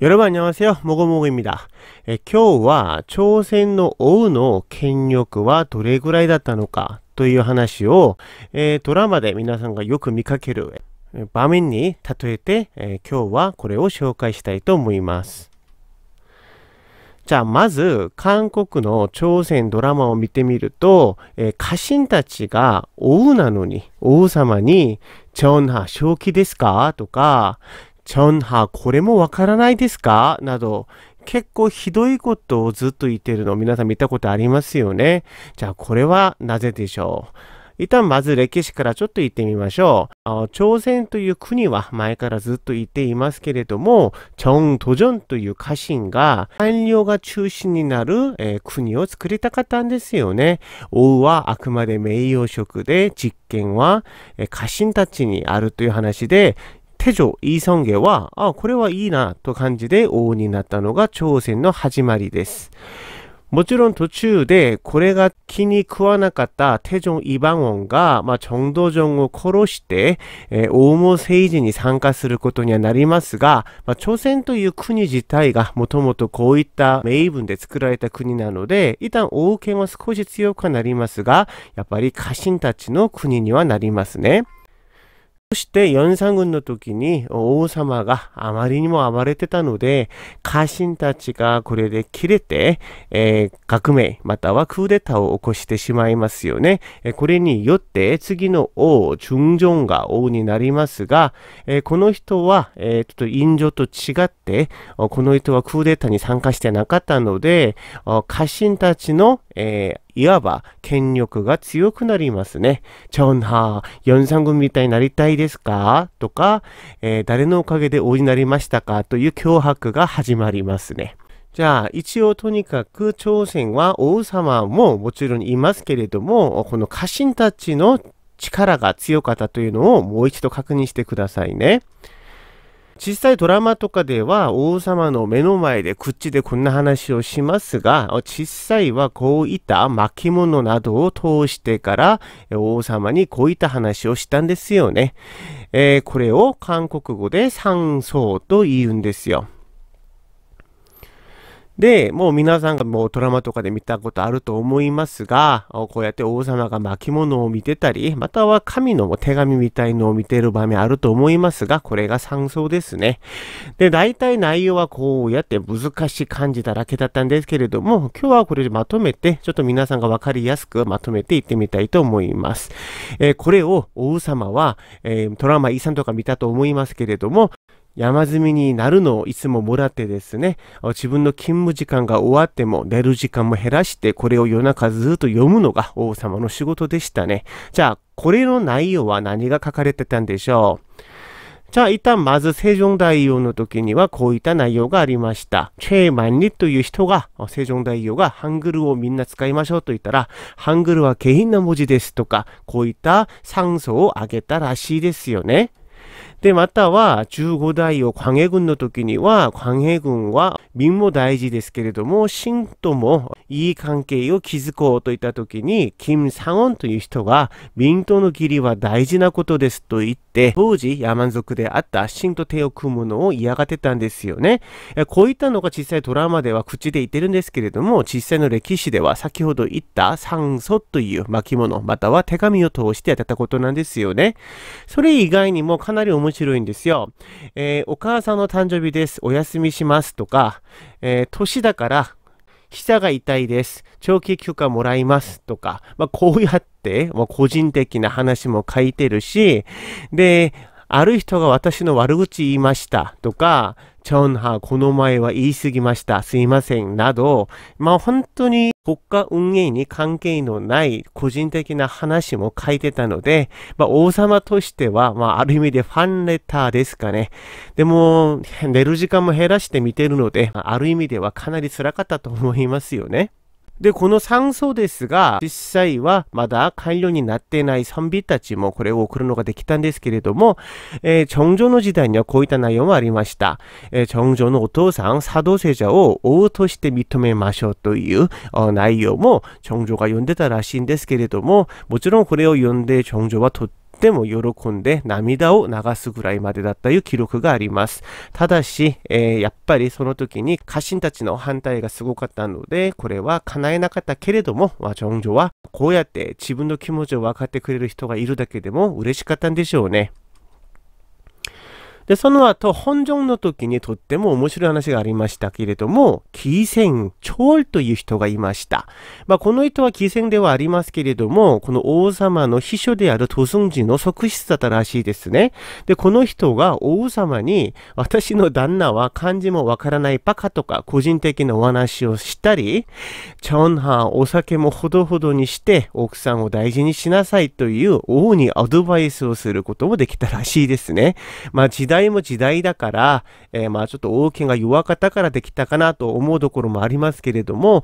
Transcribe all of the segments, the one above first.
여러분안녕하세요모고모고입니다今日は朝鮮の王の権力はどれぐらいだったのかという話を、えドラマで皆さんがよく見かける場面に例えて、え今日はこれを紹介したいと思います。じゃあまず韓国の朝鮮ドラマを見てみると、え家臣たちが王なのに王様に「ジョンハ正気ですか?」とかチョンハ、これもわからないですかなど、結構ひどいことをずっと言ってるの皆さん見たことありますよね。じゃあこれはなぜでしょう一旦まず歴史からちょっと言ってみましょう。朝鮮という国は前からずっと言っていますけれども、チョン・トジョンという家臣が官僚が中心になる、えー、国を作りたかったんですよね。王はあくまで名誉職で実権は、えー、家臣たちにあるという話で、手女イーソンゲは、あ、これはいいなと感じで王になったのが朝鮮の始まりです。もちろん途中でこれが気に食わなかったテジョン・イバンオンが、まあ、チョンドジョンを殺して、えー、王毛政治に参加することにはなりますが、まあ、朝鮮という国自体がもともとこういった名分で作られた国なので、一旦王権は少し強くはなりますが、やっぱり家臣たちの国にはなりますね。そしてヨンサン軍の時に王様があまりにも暴れてたので、家臣たちがこれで切れて、えー、革命またはクーデターを起こしてしまいますよね。これによって次の王、チュンジョンが王になりますが、えー、この人は、えー、ちょっと陰女と違って、この人はクーデターに参加してなかったので、家臣たちの、えーいわば権力が強くなりますね。チョンハー、ヨンサン軍みたいになりたいですかとか、えー、誰のおかげで王になりましたかという脅迫が始まりますね。じゃあ、一応とにかく朝鮮は王様ももちろんいますけれども、この家臣たちの力が強かったというのをもう一度確認してくださいね。実際ドラマとかでは王様の目の前で口でこんな話をしますが、実際はこういった巻物などを通してから王様にこういった話をしたんですよね。えー、これを韓国語で三層と言うんですよ。で、もう皆さんがもうドラマとかで見たことあると思いますが、こうやって王様が巻物を見てたり、または神の手紙みたいのを見てる場面あると思いますが、これが参層ですね。で、大体内容はこうやって難しい感じだらけだったんですけれども、今日はこれでまとめて、ちょっと皆さんがわかりやすくまとめていってみたいと思います。えー、これを王様は、えー、ドラマ遺産とか見たと思いますけれども、山積みになるのをいつももらってですね、自分の勤務時間が終わっても寝る時間も減らして、これを夜中ずっと読むのが王様の仕事でしたね。じゃあ、これの内容は何が書かれてたんでしょうじゃあ一旦まずセジョン大王の時にはこういった内容がありました。チェマンリという人が、セジョン大王がハングルをみんな使いましょうと言ったら、ハングルは下品な文字ですとか、こういった酸素をあげたらしいですよね。で、または15代を関栄軍の時には、関栄軍は民も大事ですけれども、信ともいい関係を築こうといった時に、金三恩という人が民との義理は大事なことですと言って、当時ヤマン族であった秦と手を組むのを嫌がってたんですよね。こういったのが実際ドラマでは口で言ってるんですけれども、実際の歴史では先ほど言った酸素という巻物、または手紙を通してやってたことなんですよね。それ以外にもかなり面面白いんですよ。えー、お母さんの誕生日です。お休みしますとか、えー、年だから、膝が痛いです。長期休暇もらいますとか、まあ、こうやって、まあ、個人的な話も書いてるし、で、ある人が私の悪口言いましたとか、チョンハ、この前は言い過ぎました、すいません、など、まあ本当に国家運営に関係のない個人的な話も書いてたので、まあ王様としては、まあある意味でファンレターですかね。でも、寝る時間も減らして見てるので、ある意味ではかなり辛かったと思いますよね。で、この酸素ですが、実際はまだ完了になってない선美たちもこれを送るのができたんですけれども、えー、정조の時代にはこういった内容もありました。えー、정조のお父さん、佐渡聖者を王として認めましょうという内容も정조が読んでたらしいんですけれども、もちろんこれを読んで정조はとってっても喜んで涙を流すぐらいまでだったいう記録があります。ただし、えー、やっぱりその時に家臣たちの反対がすごかったので、これは叶えなかったけれども、まジョンジョはこうやって自分の気持ちを分かってくれる人がいるだけでも嬉しかったんでしょうね。で、その後、本尊の時にとっても面白い話がありましたけれども、キーセン・チョールという人がいました。まあ、この人はキーセンではありますけれども、この王様の秘書である土寸寺の側室だったらしいですね。で、この人が王様に、私の旦那は漢字もわからないバカとか、個人的なお話をしたり、チョンハン、お酒もほどほどにして、奥さんを大事にしなさいという王にアドバイスをすることもできたらしいですね。まあ、時代代も時代だから、えー、まあちょっと王権が弱かったからできたかなと思うところもありますけれども、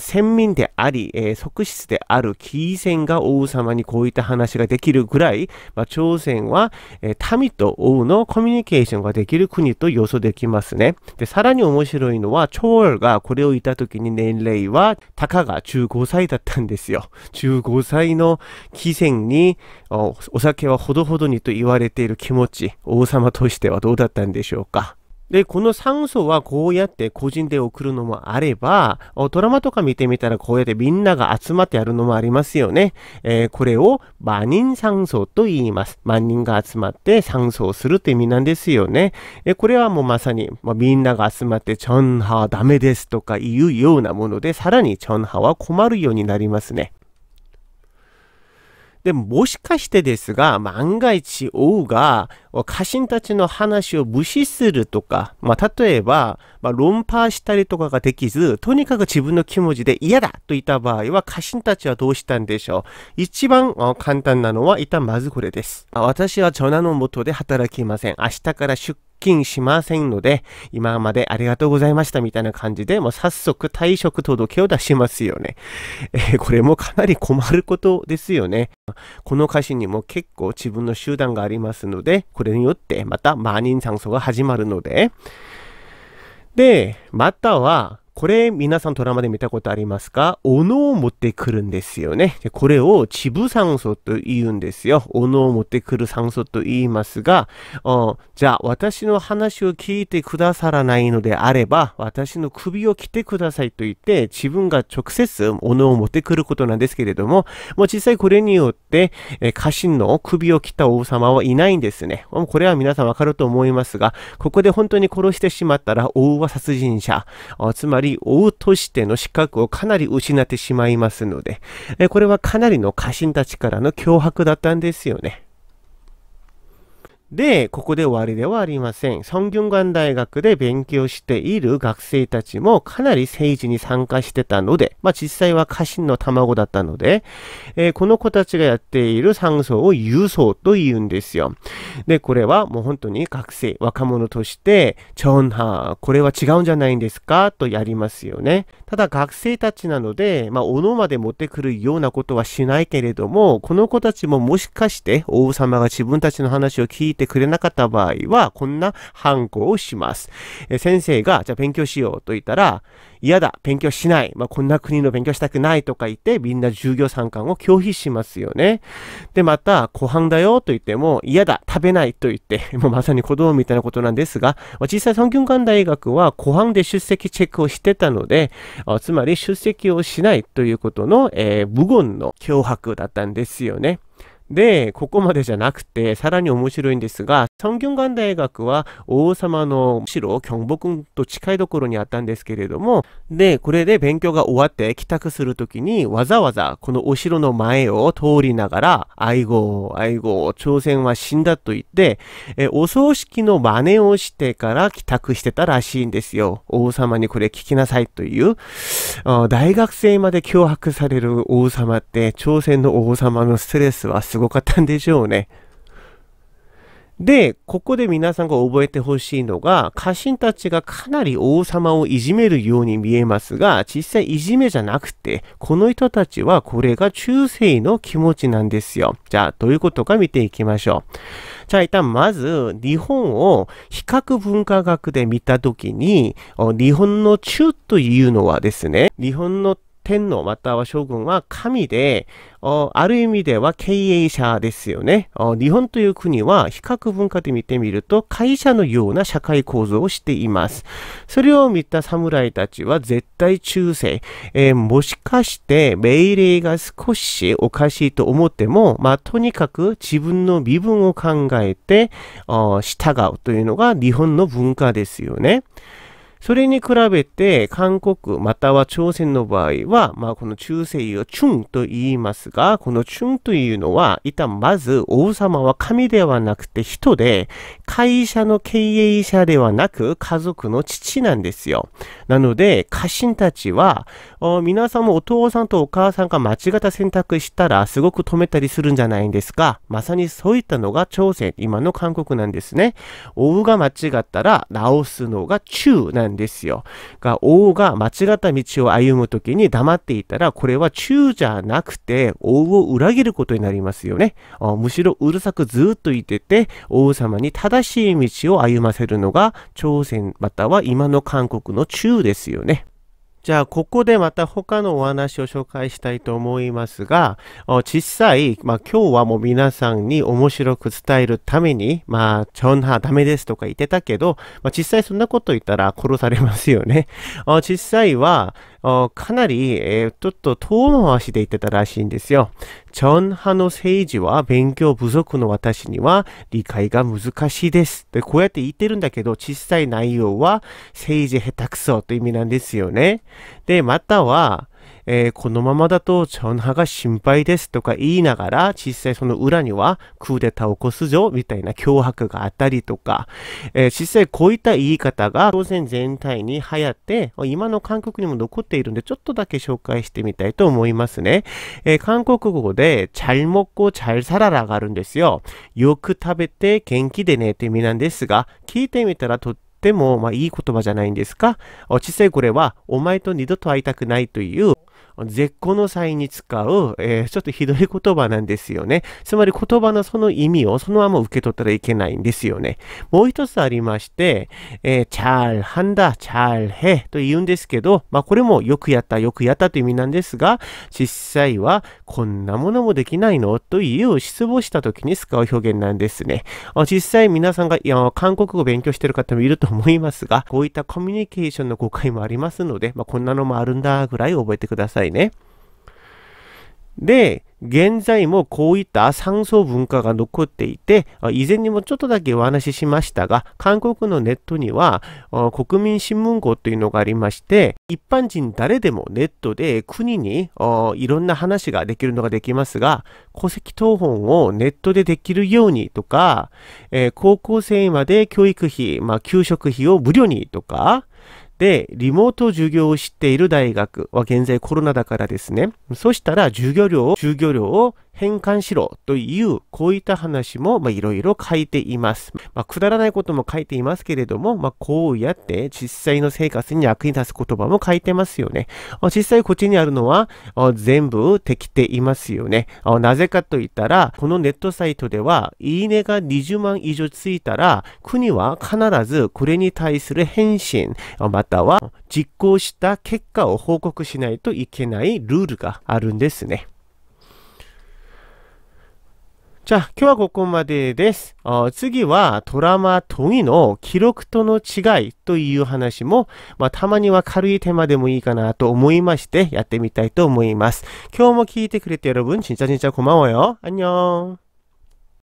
先民であり、えー、側室であるーセ戦が王様にこういった話ができるぐらい、まあ、朝鮮は、えー、民と王のコミュニケーションができる国と予想できますね。で、さらに面白いのは、長王がこれを言った時に年齢は、たかが15歳だったんですよ。15 歳の紀伊戦にお酒はほどほどにと言われている気持ち、王様としてはどうだったんでしょうかで、この酸素はこうやって個人で送るのもあれば、ドラマとか見てみたらこうやってみんなが集まってやるのもありますよね。えー、これを万人酸素と言います。万人が集まって酸素をするって意味なんですよね。えこれはもうまさに、まあ、みんなが集まってチョンハはダメですとか言うようなもので、さらにチョンハは困るようになりますね。でももしかしてですが、万が一王が家臣たちの話を無視するとか、まあ、例えば、まあ、論破したりとかができず、とにかく自分の気持ちで嫌だと言った場合は、家臣たちはどうしたんでしょう一番簡単なのは、一旦まずこれです。私は전화の元で働きません。明日から出金しませんので、今までありがとうございましたみたいな感じで、もう早速退職届を出しますよね。えー、これもかなり困ることですよね。この歌詞にも結構自分の集団がありますので、これによってまた満人参素が始まるので、で、または、これ皆さんドラマで見たことありますか斧を持ってくるんですよね。これをチブ酸素と言うんですよ。斧を持ってくる酸素と言いますが、うん、じゃあ私の話を聞いてくださらないのであれば、私の首を切ってくださいと言って、自分が直接斧を持ってくることなんですけれども、もう実際これによって、え家臣の首を切った王様はいないんですね。これは皆さんわかると思いますが、ここで本当に殺してしまったら王は殺人者。つまりり追うとしての資格をかなり失ってしまいますので、えこれはかなりの家臣たちからの脅迫だったんですよね。で、ここで終わりではありません。ソンギョンガン大学で勉強している学生たちもかなり政治に参加してたので、まあ実際は家臣の卵だったので、えー、この子たちがやっている産層を郵送と言うんですよ。で、これはもう本当に学生、若者として、チョンハ、これは違うんじゃないんですかとやりますよね。ただ学生たちなので、まあ、斧まで持ってくるようなことはしないけれども、この子たちももしかして王様が自分たちの話を聞いててくれなかった場合は、こんな反抗をします。え先生が、じゃあ勉強しようと言ったら、嫌だ、勉強しない、まあ、こんな国の勉強したくないとか言って、みんな授業参観を拒否しますよね。で、また、湖畔だよと言っても、嫌だ、食べないと言って、もうまさに子供みたいなことなんですが、実際、三軍館大学は湖畔で出席チェックをしてたので、あつまり出席をしないということの、えー、無言の脅迫だったんですよね。で、ここまでじゃなくて、さらに面白いんですが、ソンギョンガン大学は王様の城、京木君と近いところにあったんですけれども、で、これで勉強が終わって帰宅するときに、わざわざこのお城の前を通りながら、愛護、愛護、朝鮮は死んだと言って、えお葬式の真似をしてから帰宅してたらしいんですよ。王様にこれ聞きなさいという、大学生まで脅迫される王様って、朝鮮の王様のストレスはすごいごかったんでしょうね。で、ここで皆さんが覚えてほしいのが、家臣たちがかなり王様をいじめるように見えますが、実際いじめじゃなくて、この人たちはこれが中世の気持ちなんですよ。じゃあ、どういうことか見ていきましょう。じゃあ、一旦まず、日本を比較文化学で見たときに、日本の中というのはですね、日本の天皇または将軍は神で、ある意味では経営者ですよね。日本という国は比較文化で見てみると会社のような社会構造をしています。それを見た侍たちは絶対忠誠、えー、もしかして命令が少しおかしいと思っても、まあ、とにかく自分の身分を考えて従うというのが日本の文化ですよね。それに比べて、韓国または朝鮮の場合は、まあ、この中世をチュンと言いますが、このチュンというのは、一旦まず王様は神ではなくて人で、会社の経営者ではなく家族の父なんですよ。なので、家臣たちは、皆さんもお父さんとお母さんが間違った選択したらすごく止めたりするんじゃないんですが、まさにそういったのが朝鮮、今の韓国なんですね。王が間違ったら直すのが中なんですんですよ。が、王が間違った道を歩むときに黙っていたら、これは忠じゃなくて、王を裏切ることになりますよね。むしろうるさくずっといてて、王様に正しい道を歩ませるのが、朝鮮または今の韓国の忠ですよね。じゃあ、ここでまた他のお話を紹介したいと思いますが、実際、まあ今日はもう皆さんに面白く伝えるために、まあ、チョンハダメですとか言ってたけど、まあ実際そんなこと言ったら殺されますよね。実際は、かなり、えちょっと遠回しで言ってたらしいんですよ。チョン派の政治は勉強不足の私には理解が難しいです。で、こうやって言ってるんだけど、小さい内容は政治下手くそという意味なんですよね。で、または、えー、このままだとチャンハが心配ですとか言いながら、実際その裏にはクーデターを起こすぞみたいな脅迫があったりとか、えー、実際こういった言い方が当然全体に流行って、今の韓国にも残っているんで、ちょっとだけ紹介してみたいと思いますね。えー、韓国語で、チャモコチャルサララがあるんですよ。よく食べて元気でねって意味なんですが、聞いてみたらとってでも、まあ、いい言葉じゃないんですか。実際これは、お前と二度と会いたくないという絶好の際に使う、えー、ちょっとひどい言葉なんですよね。つまり言葉のその意味をそのまま受け取ったらいけないんですよね。もう一つありまして、えー、チャーハンダ、チャーヘと言うんですけど、まあこれもよくやった、よくやったという意味なんですが、実際はこんなものもできないのという失望した時に使う表現なんですね。実際皆さんがいや韓国語を勉強している方もいると思いますが、こういったコミュニケーションの誤解もありますので、まあこんなのもあるんだぐらい覚えてください。さいね。で、現在もこういった産総文化が残っていて、以前にもちょっとだけお話ししましたが、韓国のネットには国民新聞号というのがありまして、一般人誰でもネットで国にいろんな話ができるのができますが、戸籍謄本をネットでできるようにとか、え高校生まで教育費、まあ、給食費を無料にとか、で、リモート授業をしている大学は現在コロナだからですね。そしたら、授業料を、授業料を変換しろという、こういった話も、いろいろ書いています。まあ、くだらないことも書いていますけれども、まあ、こうやって実際の生活に役に立つ言葉も書いてますよね。実際こっちにあるのは、全部できていますよね。なぜかといったら、このネットサイトでは、いいねが20万以上ついたら、国は必ずこれに対する返信、または実行した結果を報告しないといけないルールがあるんですね。자今日はここまでです。次はドラマ동의の記録との違いという話も、まあ、たまには軽いテーマでもいいかなと思いましてやってみたいと思います。今日も聞いてくれて여러분진짜진짜고마워요안 녕。